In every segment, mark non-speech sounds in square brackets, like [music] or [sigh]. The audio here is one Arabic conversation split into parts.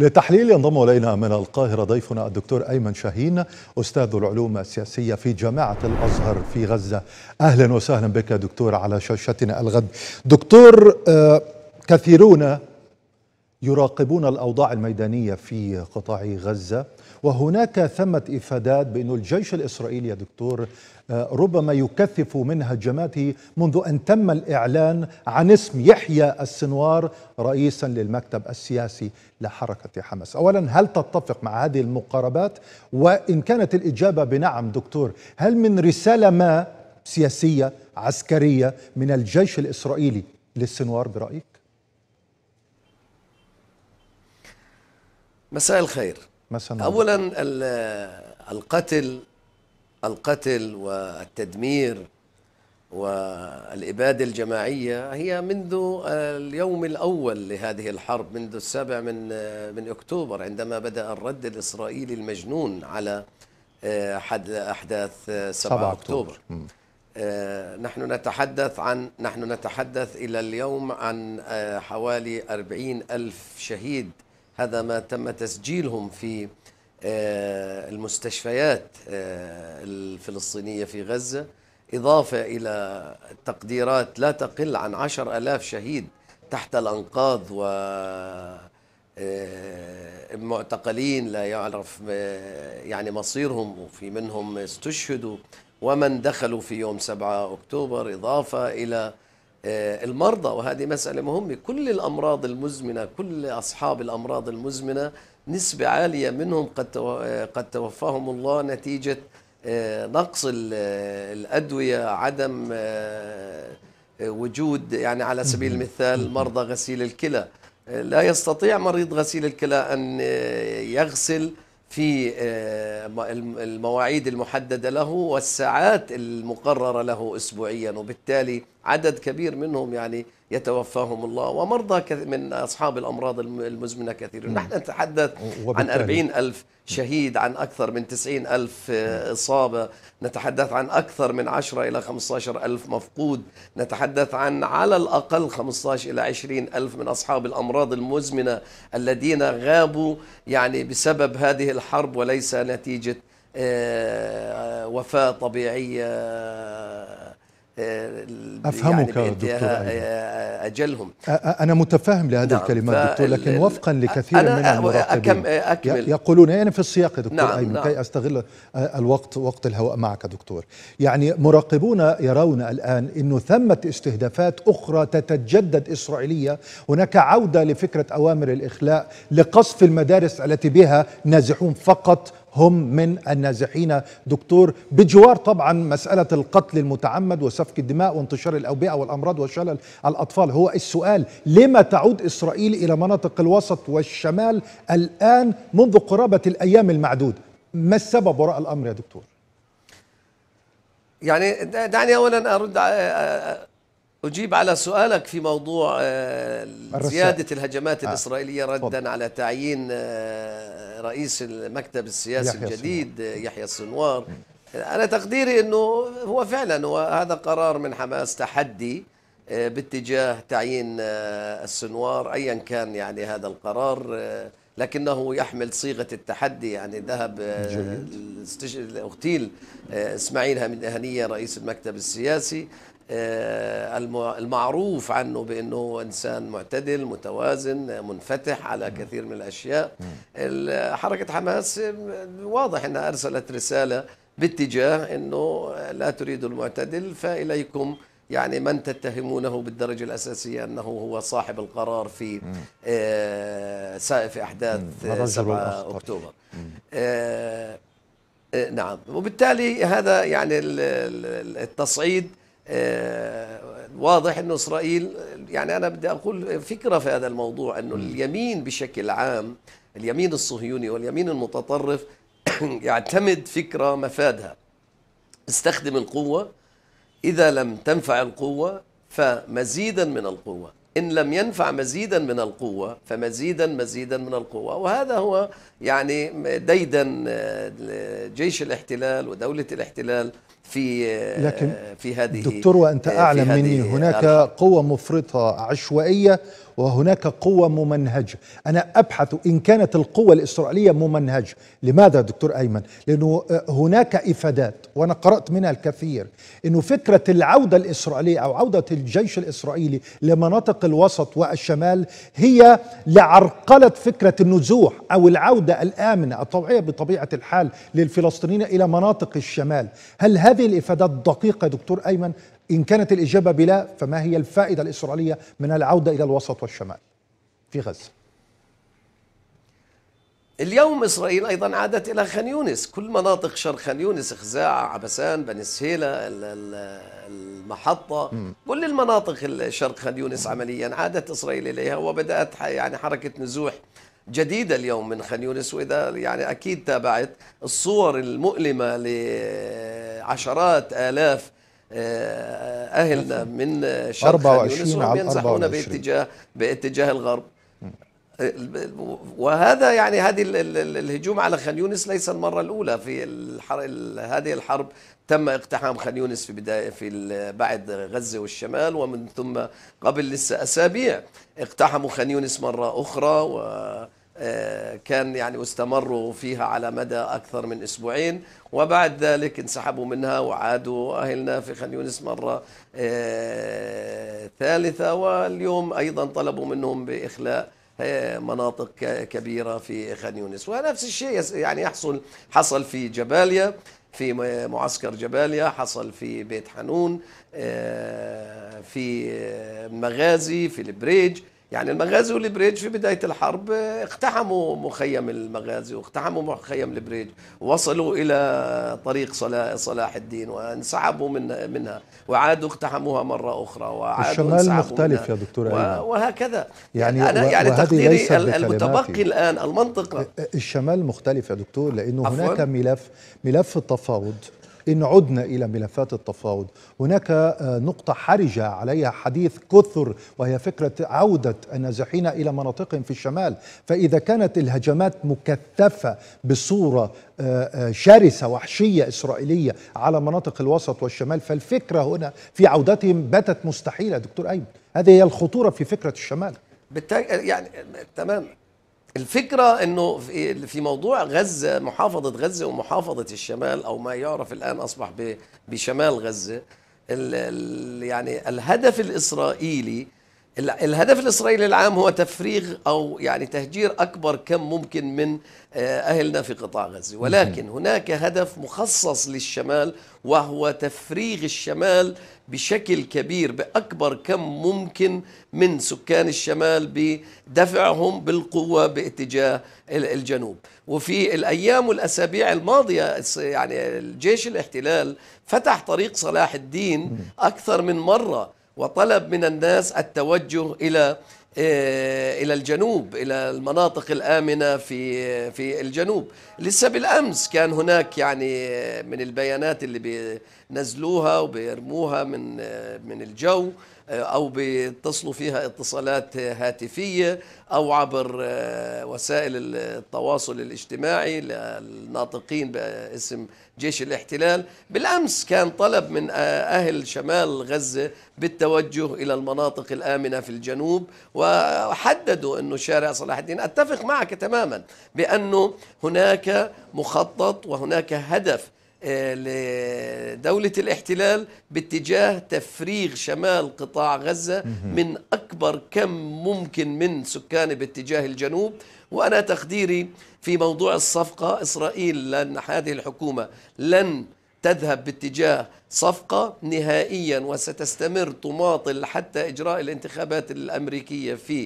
لتحليل ينضم الينا من القاهره ضيفنا الدكتور ايمن شاهين استاذ العلوم السياسيه في جامعه الازهر في غزه اهلا وسهلا بك دكتور على شاشتنا الغد دكتور آه، كثيرون يراقبون الاوضاع الميدانيه في قطاع غزه وهناك ثمة إفادات بأن الجيش الإسرائيلي يا دكتور آه، ربما يكثف من هجماته منذ أن تم الإعلان عن اسم يحيى السنوار رئيسا للمكتب السياسي لحركة حماس أولا هل تتفق مع هذه المقاربات وإن كانت الإجابة بنعم دكتور هل من رسالة ما سياسية عسكرية من الجيش الإسرائيلي للسنوار برأيك؟ مساء الخير مثلا اولا القتل القتل والتدمير والإبادة الجماعية هي منذ اليوم الأول لهذه الحرب منذ السابع من من أكتوبر عندما بدأ الرد الإسرائيلي المجنون على آه، حد أحداث 7, 7 أكتوبر, أكتوبر. آه، نحن نتحدث عن نحن نتحدث إلى اليوم عن آه، حوالي 40 ألف شهيد هذا ما تم تسجيلهم في آه، المستشفيات آه، الفلسطينية في غزة إضافة إلى تقديرات لا تقل عن عشر ألاف شهيد تحت الأنقاض و آه، معتقلين لا يعرف يعني مصيرهم وفي منهم استشهدوا ومن دخلوا في يوم 7 أكتوبر إضافة إلى آه، المرضى وهذه مسألة مهمة كل الأمراض المزمنة كل أصحاب الأمراض المزمنة نسبة عالية منهم قد آه، قد توفاهم الله نتيجة آه، نقص الأدوية عدم وجود يعني على سبيل المثال مرضى غسيل الكلى لا يستطيع مريض غسيل الكلى أن يغسل في المواعيد المحددة له والساعات المقررة له أسبوعيا وبالتالي عدد كبير منهم يعني يتوفاهم الله ومرضى من أصحاب الأمراض المزمنة كثير نعم. نحن نتحدث عن أربعين ألف شهيد عن أكثر من تسعين ألف إصابة نتحدث عن أكثر من عشرة إلى خمسة ألف مفقود نتحدث عن على الأقل خمسة إلى عشرين ألف من أصحاب الأمراض المزمنة الذين غابوا يعني بسبب هذه الحرب وليس نتيجة آه، وفاة طبيعية افهمك يعني دكتور آه، اجلهم انا متفهم لهذه نعم الكلمات دكتور لكن وفقا لكثير من المراقبين أكمل يقولون يعني في السياق دكتور نعم ايمن نعم كي استغل آه، الوقت وقت الهواء معك دكتور يعني مراقبون يرون الان انه ثمه استهدافات اخرى تتجدد اسرائيليه هناك عوده لفكره اوامر الاخلاء لقصف المدارس التي بها نازحون فقط هم من النازحين دكتور بجوار طبعا مسألة القتل المتعمد وسفك الدماء وانتشار الأوبئة والأمراض وشلل الأطفال هو السؤال لما تعود إسرائيل إلى مناطق الوسط والشمال الآن منذ قرابة الأيام المعدودة ما السبب وراء الأمر يا دكتور؟ يعني دعني اولا ارد أجيب على سؤالك في موضوع آه، زيادة الهجمات آه، الإسرائيلية ردا على تعيين آه، رئيس المكتب السياسي الجديد يحيى السنوار أنا تقديري أنه هو فعلا وهذا قرار من حماس تحدي باتجاه تعيين السنوار أيا كان يعني هذا القرار لكنه يحمل صيغة التحدي يعني ذهب اغتيل اسماعيل هنية رئيس المكتب السياسي آه، المعروف عنه بأنه إنسان معتدل متوازن منفتح على كثير من الأشياء حركة حماس آه، واضح أنها أرسلت رسالة باتجاه أنه لا تريد المعتدل فإليكم يعني من تتهمونه بالدرجة الأساسية أنه هو صاحب القرار في آه، سائف أحداث 7 أكتوبر نعم وبالتالي هذا يعني التصعيد آه، واضح أن إسرائيل يعني أنا بدي أقول فكرة في هذا الموضوع أنه اليمين بشكل عام اليمين الصهيوني واليمين المتطرف [coughs] يعتمد فكرة مفادها استخدم القوة إذا لم تنفع القوة فمزيدا من القوة إن لم ينفع مزيدا من القوة فمزيدا مزيدا من القوة وهذا هو يعني ديدا آه، جيش الاحتلال ودولة الاحتلال في آه، لكن في هذه دكتور وأنت آه، أعلم مني هناك قوة مفرطة عشوائية وهناك قوة ممنهجة أنا أبحث إن كانت القوة الإسرائيلية ممنهجة لماذا دكتور أيمن؟ لأنه آه، هناك إفادات وأنا قرأت منها الكثير أنه فكرة العودة الإسرائيلية أو عودة الجيش الإسرائيلي لمناطق الوسط والشمال هي لعرقلة فكرة النزوح أو العودة الآمنة الطوعية بطبيعة الحال للفلسطينيين إلى مناطق الشمال هل هذه الإفادات دقيقة دكتور أيمن إن كانت الإجابة بلا فما هي الفائدة الإسرائيلية من العودة إلى الوسط والشمال في غزة اليوم إسرائيل أيضا عادت إلى خان يونس كل مناطق شرق خان يونس إخزاع عبسان بني سهيلة المحطة م. كل المناطق الشرق خان يونس عمليا عادت إسرائيل إليها وبدأت يعني حركة نزوح جديدة اليوم من خان يونس وإذا يعني أكيد تابعت الصور المؤلمة لعشرات آلاف آه، اهلنا من شرق 24 يونس وهم باتجاه باتجاه الغرب وهذا يعني هذه الهجوم على خان يونس ليس المره الاولى في الحر هذه الحرب تم اقتحام خان يونس في بدايه في بعد غزه والشمال ومن ثم قبل لسه اسابيع اقتحموا خان يونس مره اخرى و آه، كان يعني واستمروا فيها على مدى أكثر من أسبوعين وبعد ذلك انسحبوا منها وعادوا أهلنا في خان يونس مرة آه، ثالثة واليوم أيضا طلبوا منهم بإخلاء آه، مناطق كبيرة في خان يونس ونفس الشيء يعني يحصل حصل في جباليا في معسكر جباليا حصل في بيت حنون في مغازي في البريج يعني المغازي والبريج في بداية الحرب اقتحموا مخيم المغازي واقتحموا مخيم البريج وصلوا إلى طريق صلاح الدين وانسحبوا من منها وعادوا اقتحموها مرة أخرى وعادوا الشمال مختلف يا دكتور و... وهكذا يعني أنا يعني تقديري المتبقي الآن المنطقة الشمال مختلف يا دكتور لأنه هناك ملف ملف التفاوض إن عدنا إلى ملفات التفاوض هناك آه، نقطة حرجة عليها حديث كثر وهي فكرة عودة النازحين إلى مناطقهم في الشمال فإذا كانت الهجمات مكثفة بصورة آه، آه، شرسة وحشية إسرائيلية على مناطق الوسط والشمال فالفكرة هنا في عودتهم باتت مستحيلة دكتور أيمن هذه هي الخطورة في فكرة الشمال بالتالي يعني تمام الفكرة انه في موضوع غزة محافظة غزة ومحافظة الشمال او ما يعرف الان اصبح بشمال غزة يعني الهدف الاسرائيلي الهدف الإسرائيلي العام هو تفريغ أو يعني تهجير أكبر كم ممكن من آه، أهلنا في قطاع غزة ولكن هناك هدف مخصص للشمال وهو تفريغ الشمال بشكل كبير بأكبر كم ممكن من سكان الشمال بدفعهم بالقوة باتجاه الجنوب وفي الأيام والأسابيع الماضية يعني الجيش الاحتلال فتح طريق صلاح الدين أكثر من مرة وطلب من الناس التوجه الى آه، الى الجنوب الى المناطق الامنه في في الجنوب لسه بالامس كان هناك يعني آه، من البيانات اللي بينزلوها وبيرموها من آه، من الجو آه، أو بيتصلوا فيها اتصالات هاتفية أو عبر آه، وسائل التواصل الاجتماعي للناطقين باسم جيش الاحتلال بالأمس كان طلب من آه، أهل شمال غزة بالتوجه إلى المناطق الآمنة في الجنوب وحددوا أنه شارع صلاح الدين أتفق معك تماما بأنه هناك مخطط وهناك هدف آه، لدولة الاحتلال باتجاه تفريغ شمال قطاع غزة من أكبر كم ممكن من سكانه باتجاه الجنوب وأنا تقديري في موضوع الصفقة إسرائيل لأن هذه الحكومة لن تذهب باتجاه صفقة نهائيا وستستمر تماطل حتى إجراء الانتخابات الأمريكية في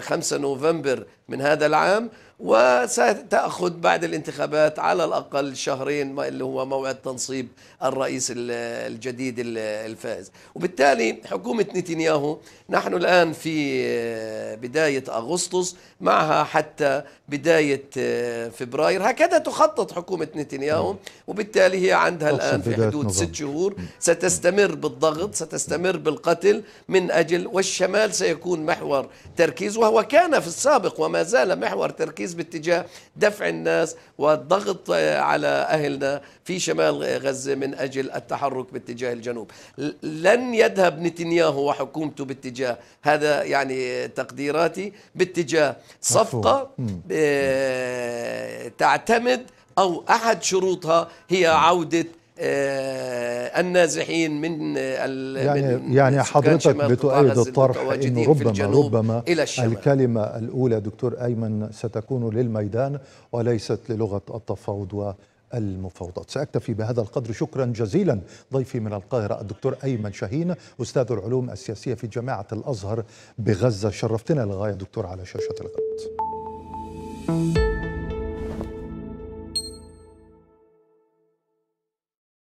5 آه، نوفمبر من هذا العام وستأخذ بعد الانتخابات على الأقل شهرين اللي هو موعد تنصيب الرئيس الجديد الفائز وبالتالي حكومة نتنياهو نحن الآن في آه، بداية أغسطس معها حتى بداية آه، فبراير هكذا تخطط حكومة نتنياهو وبالتالي هي عندها الآن في حدود ست شهور شهور ستستمر بالضغط ستستمر بالقتل من أجل والشمال سيكون محور تركيز وهو كان في السابق وما زال محور تركيز باتجاه دفع الناس والضغط آه، على أهلنا في شمال غزة من أجل التحرك باتجاه الجنوب لن يذهب نتنياهو وحكومته باتجاه هذا يعني تقديراتي باتجاه صفقة آه، تعتمد أو أحد شروطها هي عودة آه، النازحين من يعني من يعني, يعني حضرتك بتؤيد الطرح انه ربما ربما إلى الكلمه الاولى دكتور ايمن ستكون للميدان وليست للغه التفاوض والمفاوضات سأكتفي بهذا القدر شكرا جزيلا ضيفي من القاهرة الدكتور أيمن شاهين أستاذ العلوم السياسية في جامعة الأزهر بغزة شرفتنا للغاية دكتور على شاشة الغد